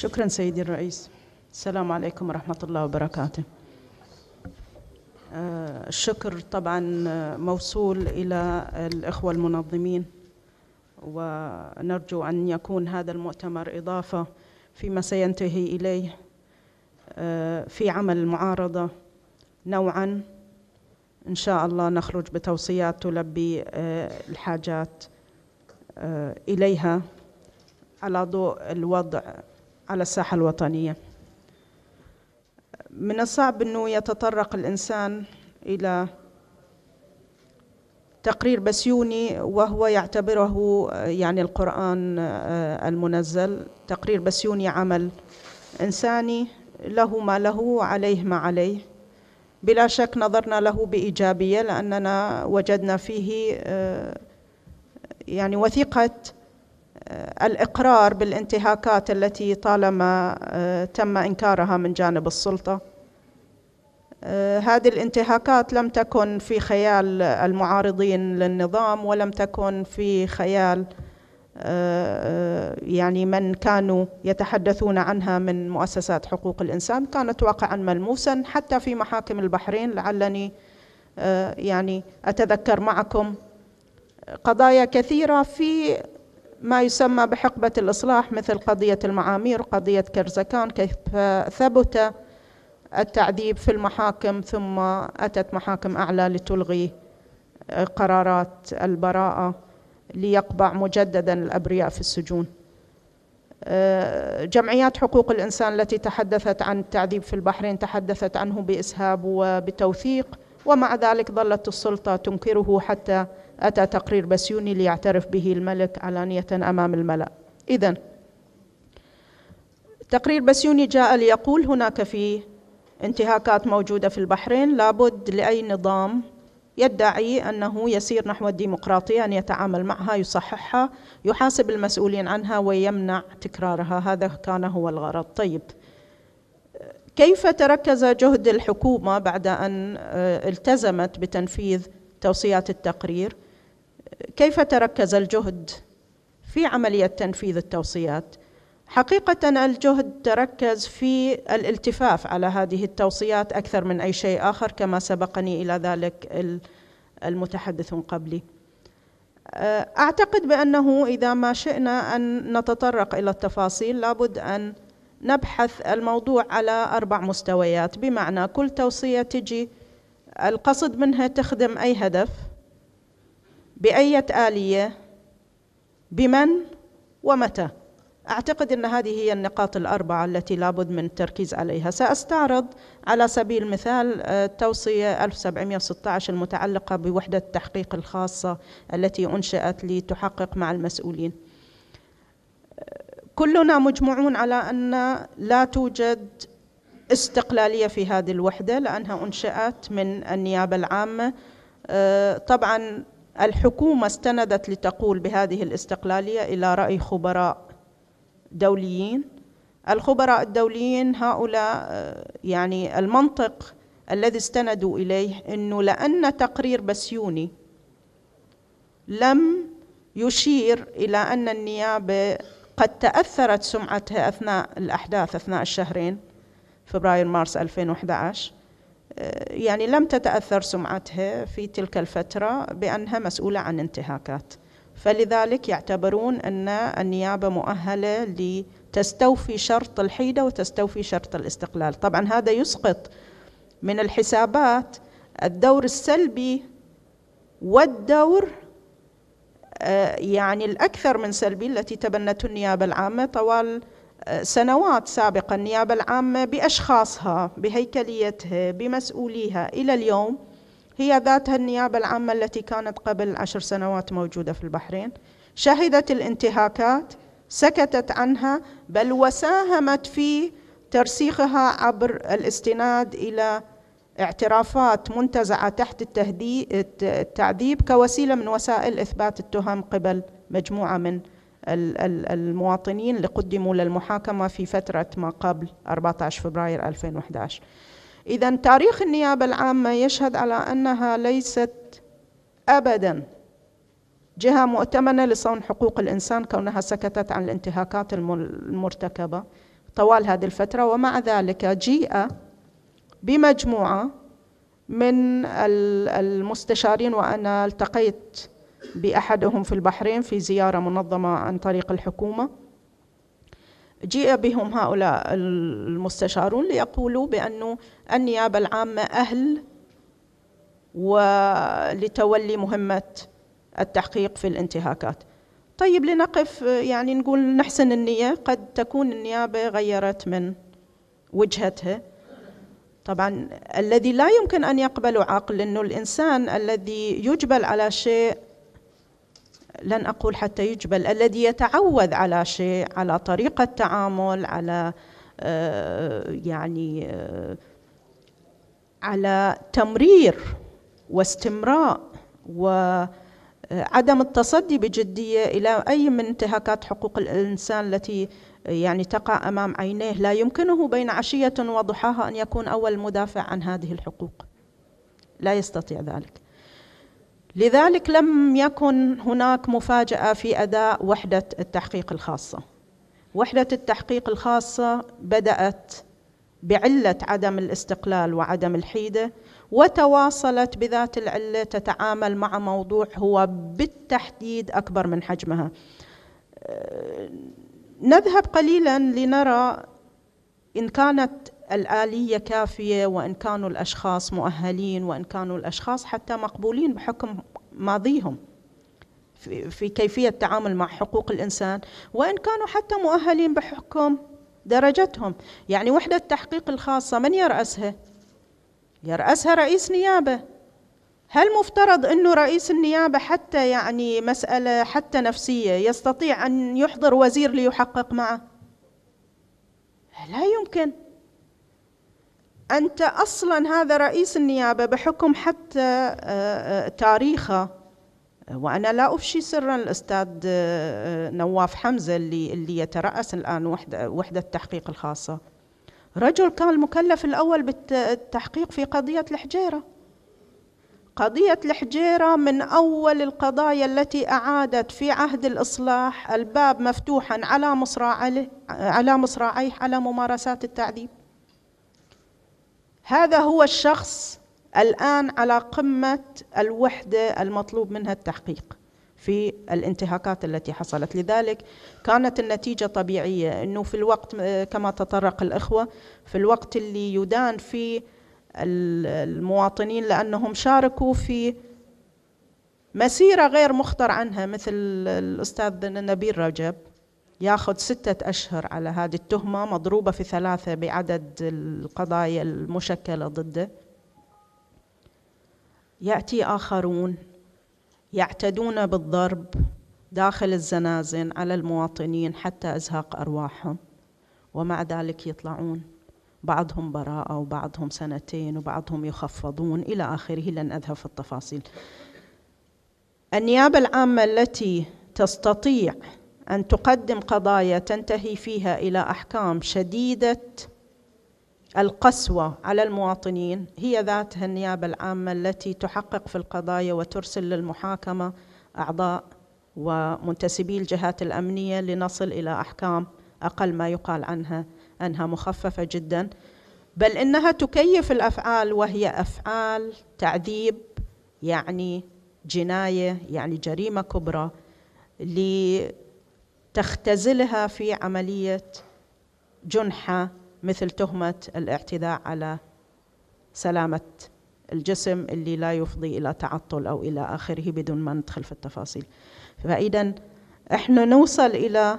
شكرا سيدي الرئيس السلام عليكم ورحمة الله وبركاته آه، الشكر طبعا موصول إلى الإخوة المنظمين ونرجو أن يكون هذا المؤتمر إضافة فيما سينتهي إليه آه، في عمل المعارضة نوعا إن شاء الله نخرج بتوصيات تلبي آه، الحاجات إليها على ضوء الوضع على الساحة الوطنية من الصعب أنه يتطرق الإنسان إلى تقرير بسيوني وهو يعتبره يعني القرآن آه، المنزل تقرير بسيوني عمل إنساني له ما له عليه ما عليه بلا شك نظرنا له بإيجابية لأننا وجدنا فيه آه، يعني وثيقة آه، الإقرار بالانتهاكات التي طالما آه، تم إنكارها من جانب السلطة آه، هذه الانتهاكات لم تكن في خيال المعارضين للنظام ولم تكن في خيال يعني من كانوا يتحدثون عنها من مؤسسات حقوق الإنسان كانت واقعا ملموسا حتى في محاكم البحرين لعلني يعني أتذكر معكم قضايا كثيرة في ما يسمى بحقبة الإصلاح مثل قضية المعامير قضية كرزكان كيف ثبت التعذيب في المحاكم ثم أتت محاكم أعلى لتلغي قرارات البراءة ليقبع مجددا الأبرياء في السجون آه، جمعيات حقوق الإنسان التي تحدثت عن التعذيب في البحرين تحدثت عنه بإسهاب وبتوثيق ومع ذلك ظلت السلطة تنكره حتى أتى تقرير بسيوني ليعترف به الملك علانية أمام الملأ إذا تقرير بسيوني جاء ليقول هناك في انتهاكات موجودة في البحرين لابد لأي نظام يدعي أنه يسير نحو الديمقراطية أن يتعامل معها يصححها يحاسب المسؤولين عنها ويمنع تكرارها هذا كان هو الغرض طيب كيف تركز جهد الحكومة بعد أن آه، التزمت بتنفيذ توصيات التقرير؟ كيف تركز الجهد في عملية تنفيذ التوصيات؟ حقيقة الجهد تركز في الالتفاف على هذه التوصيات أكثر من أي شيء آخر كما سبقني إلى ذلك المتحدثون قبلي. أه، أعتقد بأنه إذا ما شئنا أن نتطرق إلى التفاصيل لابد أن نبحث الموضوع على أربع مستويات بمعنى كل توصية تجي القصد منها تخدم أي هدف بأية آلية بمن ومتى أعتقد أن هذه هي النقاط الأربعة التي لابد من التركيز عليها سأستعرض على سبيل المثال آه، توصية 1716 المتعلقة بوحدة التحقيق الخاصة التي أنشأت لتحقق مع المسؤولين كلنا مجمعون على أن لا توجد استقلالية في هذه الوحدة لأنها أنشأت من النيابة العامة آه، طبعا الحكومة استندت لتقول بهذه الاستقلالية إلى رأي خبراء دوليين الخبراء الدوليين هؤلاء آه، يعني المنطق الذي استندوا إليه أنه لأن تقرير بسيوني لم يشير إلى أن النيابة قد تأثرت سمعتها أثناء الأحداث أثناء الشهرين فبراير مارس 2011 آه، يعني لم تتأثر سمعتها في تلك الفترة بأنها مسؤولة عن انتهاكات فلذلك يعتبرون أن النيابة مؤهلة لتستوفي شرط الحيدة وتستوفي شرط الاستقلال طبعا هذا يسقط من الحسابات الدور السلبي والدور آه، يعني الأكثر من سلبي التي تبنته النيابة العامة طوال سنوات سابقة النيابة العامة بأشخاصها بهيكليتها بمسؤوليها إلى اليوم هي ذاتها النيابة العامة التي كانت قبل عشر سنوات موجودة في البحرين شهدت الانتهاكات سكتت عنها بل وساهمت في ترسيخها عبر الاستناد إلى اعترافات منتزعة تحت التعذيب كوسيلة من وسائل إثبات التهم قبل مجموعة من المواطنين اللي قدموا للمحاكمة في فترة ما قبل 14 فبراير 2011 إذا تاريخ النيابة العامة يشهد على أنها ليست أبدا جهة مؤتمنة لصون حقوق الإنسان كونها سكتت عن الانتهاكات المرتكبة طوال هذه الفترة ومع ذلك جيء بمجموعة من المستشارين وأنا التقيت بأحدهم في البحرين في زيارة منظمة عن طريق الحكومة جيء بهم هؤلاء المستشارون ليقولوا بأن النيابة العامة أهل ولتولي مهمة التحقيق في الانتهاكات طيب لنقف يعني نقول نحسن النية قد تكون النيابة غيرت من وجهتها طبعا الذي لا يمكن أن يقبل عقل أنه الإنسان الذي يجبل على شيء لن أقول حتى يجبل الذي يتعود على شيء على طريقة تعامل على آه، يعني آه، على تمرير واستمراء وعدم آه، التصدي بجدية إلى أي من انتهاكات حقوق الإنسان التي يعني تقع أمام عينيه لا يمكنه بين عشية وضحاها أن يكون أول مدافع عن هذه الحقوق لا يستطيع ذلك لذلك لم يكن هناك مفاجأة في أداء وحدة التحقيق الخاصة وحدة التحقيق الخاصة بدأت بعلة عدم الاستقلال وعدم الحيدة وتواصلت بذات العلة تتعامل مع موضوع هو بالتحديد أكبر من حجمها أه، نذهب قليلا لنرى إن كانت الآلية كافية وإن كانوا الأشخاص مؤهلين وإن كانوا الأشخاص حتى مقبولين بحكم ماضيهم في كيفية التعامل مع حقوق الإنسان وإن كانوا حتى مؤهلين بحكم درجتهم يعني وحدة التحقيق الخاصة من يرأسها؟ يرأسها رئيس نيابة هل مفترض أنه رئيس النيابة حتى يعني مسألة حتى نفسية يستطيع أن يحضر وزير ليحقق معه؟ لا يمكن أنت أصلا هذا رئيس النيابة بحكم حتى آه، آه، تاريخه وأنا لا أفشي سرا الأستاذ آه، نواف حمزة اللي, اللي يترأس الآن وحدة, وحدة التحقيق الخاصة رجل كان المكلف الأول بالتحقيق في قضية الحجيرة قضية الحجيرة من أول القضايا التي أعادت في عهد الإصلاح الباب مفتوحا على مصراعيه على ممارسات التعذيب هذا هو الشخص الآن على قمة الوحدة المطلوب منها التحقيق في الانتهاكات التي حصلت لذلك كانت النتيجة طبيعية أنه في الوقت كما تطرق الأخوة في الوقت اللي يدان فيه المواطنين لأنهم شاركوا في مسيرة غير مخطر عنها مثل الأستاذ نبيل رجب ياخذ ستة أشهر على هذه التهمة مضروبة في ثلاثة بعدد القضايا المشكلة ضده يأتي آخرون يعتدون بالضرب داخل الزنازن على المواطنين حتى إزهاق أرواحهم ومع ذلك يطلعون بعضهم براءة وبعضهم سنتين وبعضهم يخفضون إلى آخره لن أذهب في التفاصيل النيابة العامة التي تستطيع أن تقدم قضايا تنتهي فيها إلى أحكام شديدة القسوة على المواطنين هي ذاتها النيابة العامة التي تحقق في القضايا وترسل للمحاكمة أعضاء ومنتسبي الجهات الأمنية لنصل إلى أحكام أقل ما يقال عنها أنها مخففة جدا بل إنها تكيف الأفعال وهي أفعال تعذيب يعني جناية يعني جريمة كبرى تختزلها في عملية جنحة مثل تهمة الاعتداء على سلامة الجسم اللي لا يفضي إلى تعطل أو إلى آخره بدون ما ندخل في التفاصيل فإذا إحنا نوصل إلى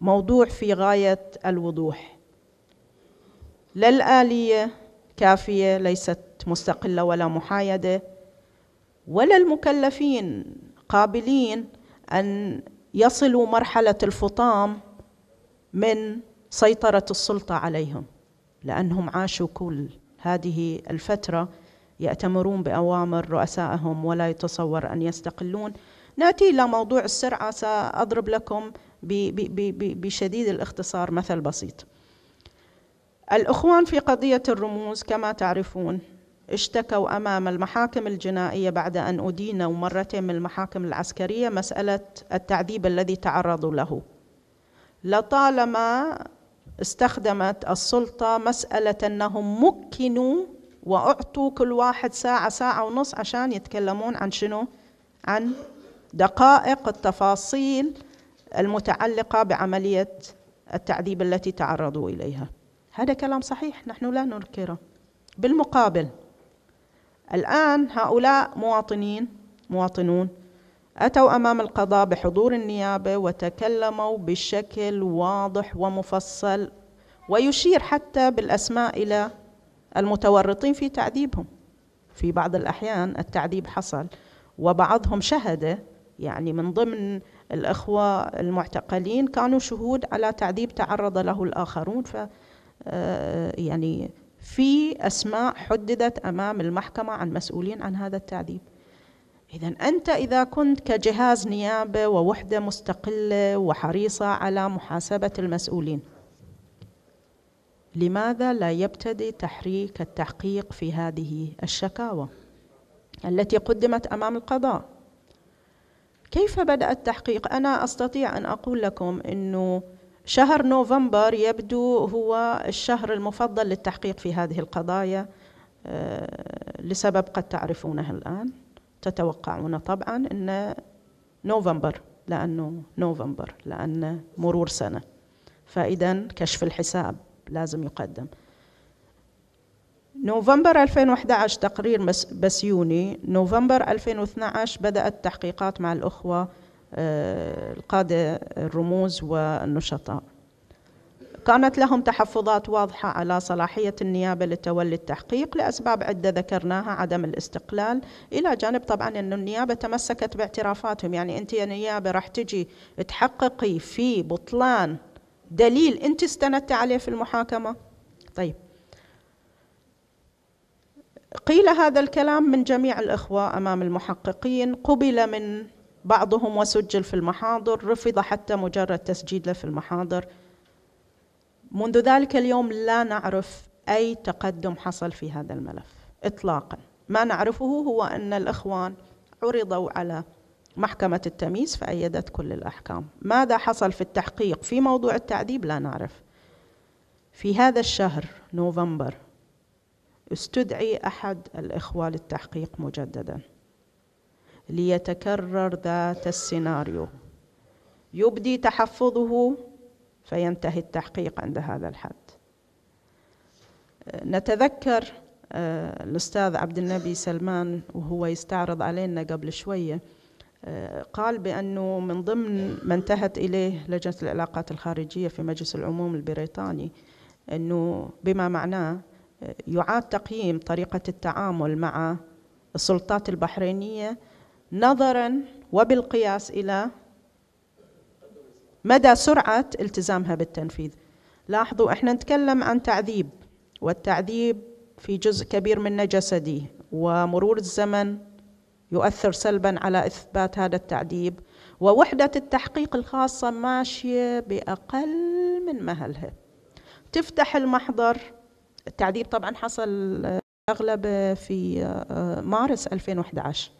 موضوع في غاية الوضوح لا الآلية كافية ليست مستقلة ولا محايدة ولا المكلفين قابلين أن يصلوا مرحله الفطام من سيطره السلطه عليهم لانهم عاشوا كل هذه الفتره ياتمرون باوامر رؤسائهم ولا يتصور ان يستقلون ناتي الى موضوع السرعه ساضرب لكم بشديد الاختصار مثل بسيط الاخوان في قضيه الرموز كما تعرفون اشتكوا أمام المحاكم الجنائية بعد أن أدينوا مرتين من المحاكم العسكرية مسألة التعذيب الذي تعرضوا له لطالما استخدمت السلطة مسألة أنهم مكنوا وأعطوا كل واحد ساعة ساعة ونص عشان يتكلمون عن شنو عن دقائق التفاصيل المتعلقة بعملية التعذيب التي تعرضوا إليها هذا كلام صحيح نحن لا ننكره بالمقابل الآن هؤلاء مواطنين مواطنون أتوا أمام القضاء بحضور النيابة وتكلموا بشكل واضح ومفصل ويشير حتى بالأسماء إلى المتورطين في تعذيبهم في بعض الأحيان التعذيب حصل وبعضهم شهد يعني من ضمن الإخوة المعتقلين كانوا شهود على تعذيب تعرض له الآخرون ف آه، يعني في أسماء حددت أمام المحكمة عن مسؤولين عن هذا التعذيب إذا أنت إذا كنت كجهاز نيابة ووحدة مستقلة وحريصة على محاسبة المسؤولين لماذا لا يبتدي تحريك التحقيق في هذه الشكاوى التي قدمت أمام القضاء كيف بدأ التحقيق؟ أنا أستطيع أن أقول لكم أنه شهر نوفمبر يبدو هو الشهر المفضل للتحقيق في هذه القضايا آه، لسبب قد تعرفونه الآن تتوقعون طبعا أن نوفمبر لأنه نوفمبر لأن مرور سنة فإذا كشف الحساب لازم يقدم نوفمبر 2011 تقرير بسيوني نوفمبر 2012 بدأت تحقيقات مع الأخوة آه، القادة الرموز والنشطاء كانت لهم تحفظات واضحة على صلاحية النيابة لتولي التحقيق لأسباب عدة ذكرناها عدم الاستقلال إلى جانب طبعا أن النيابة تمسكت باعترافاتهم يعني أنت يا نيابة راح تجي تحققي في بطلان دليل أنت استندت عليه في المحاكمة طيب قيل هذا الكلام من جميع الإخوة أمام المحققين قبل من بعضهم وسجل في المحاضر رفض حتى مجرد تسجيله في المحاضر منذ ذلك اليوم لا نعرف أي تقدم حصل في هذا الملف إطلاقا ما نعرفه هو أن الإخوان عرضوا على محكمة التمييز فأيدت كل الأحكام ماذا حصل في التحقيق في موضوع التعذيب لا نعرف في هذا الشهر نوفمبر استدعي أحد الإخوة للتحقيق مجدداً ليتكرر ذات السيناريو يبدي تحفظه فينتهي التحقيق عند هذا الحد أه، نتذكر أه، الأستاذ عبد النبي سلمان وهو يستعرض علينا قبل شوية أه، قال بأنه من ضمن ما انتهت إليه لجنة العلاقات الخارجية في مجلس العموم البريطاني أنه بما معناه يعاد تقييم طريقة التعامل مع السلطات البحرينية نظرا وبالقياس إلى مدى سرعة التزامها بالتنفيذ لاحظوا احنا نتكلم عن تعذيب والتعذيب في جزء كبير منه جسدي ومرور الزمن يؤثر سلبا على إثبات هذا التعذيب ووحدة التحقيق الخاصة ماشية بأقل من مهلها تفتح المحضر التعذيب طبعا حصل أغلب في آه، آه، مارس 2011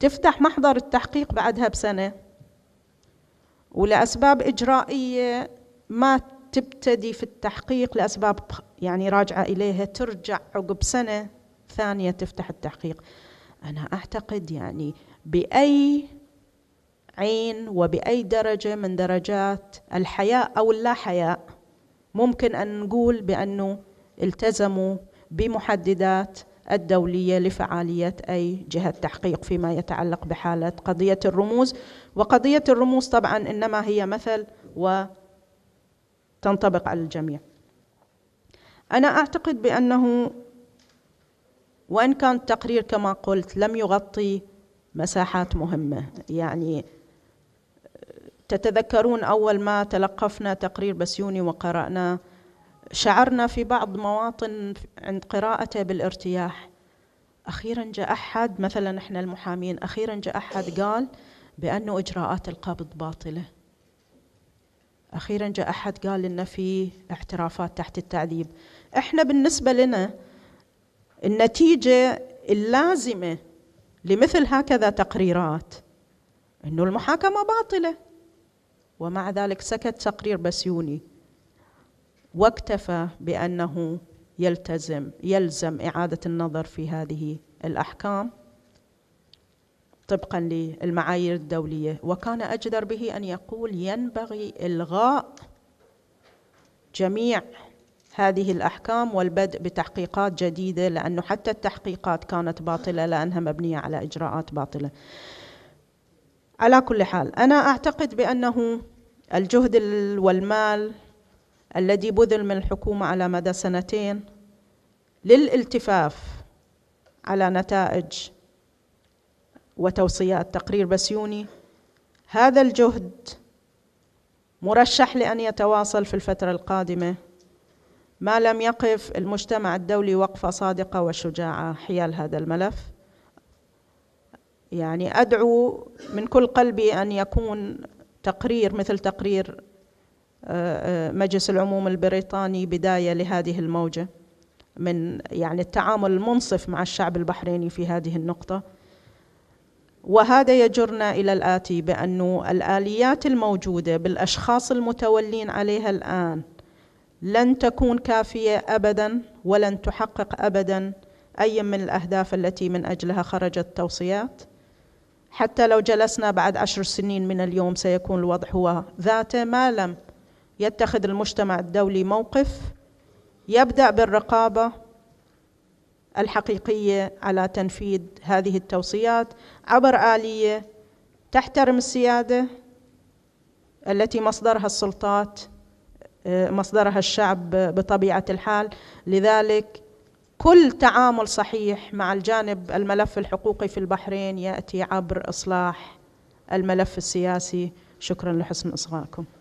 تفتح محضر التحقيق بعدها بسنة ولأسباب إجرائية ما تبتدي في التحقيق لأسباب يعني راجعة إليها ترجع عقب سنة ثانية تفتح التحقيق أنا أعتقد يعني بأي عين وبأي درجة من درجات الحياء أو اللا حياء ممكن أن نقول بأنه التزموا بمحددات الدولية لفعاليات أي جهة تحقيق فيما يتعلق بحالة قضية الرموز وقضية الرموز طبعا إنما هي مثل وتنطبق على الجميع أنا أعتقد بأنه وإن كان التقرير كما قلت لم يغطي مساحات مهمة يعني تتذكرون أول ما تلقفنا تقرير بسيوني وقرأناه شعرنا في بعض مواطن عند قراءته بالارتياح أخيرا جاء أحد مثلا إحنا المحامين أخيرا جاء أحد قال بأنه إجراءات القبض باطلة أخيرا جاء أحد قال إن في اعترافات تحت التعذيب إحنا بالنسبة لنا النتيجة اللازمة لمثل هكذا تقريرات إنه المحاكمة باطلة ومع ذلك سكت تقرير بسيوني واكتفى بأنه يلتزم يلزم إعادة النظر في هذه الأحكام طبقا للمعايير الدولية وكان أجدر به أن يقول ينبغي إلغاء جميع هذه الأحكام والبدء بتحقيقات جديدة لأنه حتى التحقيقات كانت باطلة لأنها مبنية على إجراءات باطلة على كل حال أنا أعتقد بأنه الجهد والمال الذي بذل من الحكومة على مدى سنتين للالتفاف على نتائج وتوصيات تقرير بسيوني هذا الجهد مرشح لأن يتواصل في الفترة القادمة ما لم يقف المجتمع الدولي وقفة صادقة وشجاعة حيال هذا الملف يعني أدعو من كل قلبي أن يكون تقرير مثل تقرير آه، آه، مجلس العموم البريطاني بداية لهذه الموجة من يعني التعامل المنصف مع الشعب البحريني في هذه النقطة وهذا يجرنا إلى الآتي بأن الآليات الموجودة بالأشخاص المتولين عليها الآن لن تكون كافية أبدا ولن تحقق أبدا أي من الأهداف التي من أجلها خرجت توصيات حتى لو جلسنا بعد عشر سنين من اليوم سيكون الوضع هو ذاته ما لم يتخذ المجتمع الدولي موقف يبدا بالرقابه الحقيقيه على تنفيذ هذه التوصيات عبر اليه تحترم السياده التي مصدرها السلطات آه، مصدرها الشعب بطبيعه الحال لذلك كل تعامل صحيح مع الجانب الملف الحقوقي في البحرين ياتي عبر اصلاح الملف السياسي شكرا لحسن اصغائكم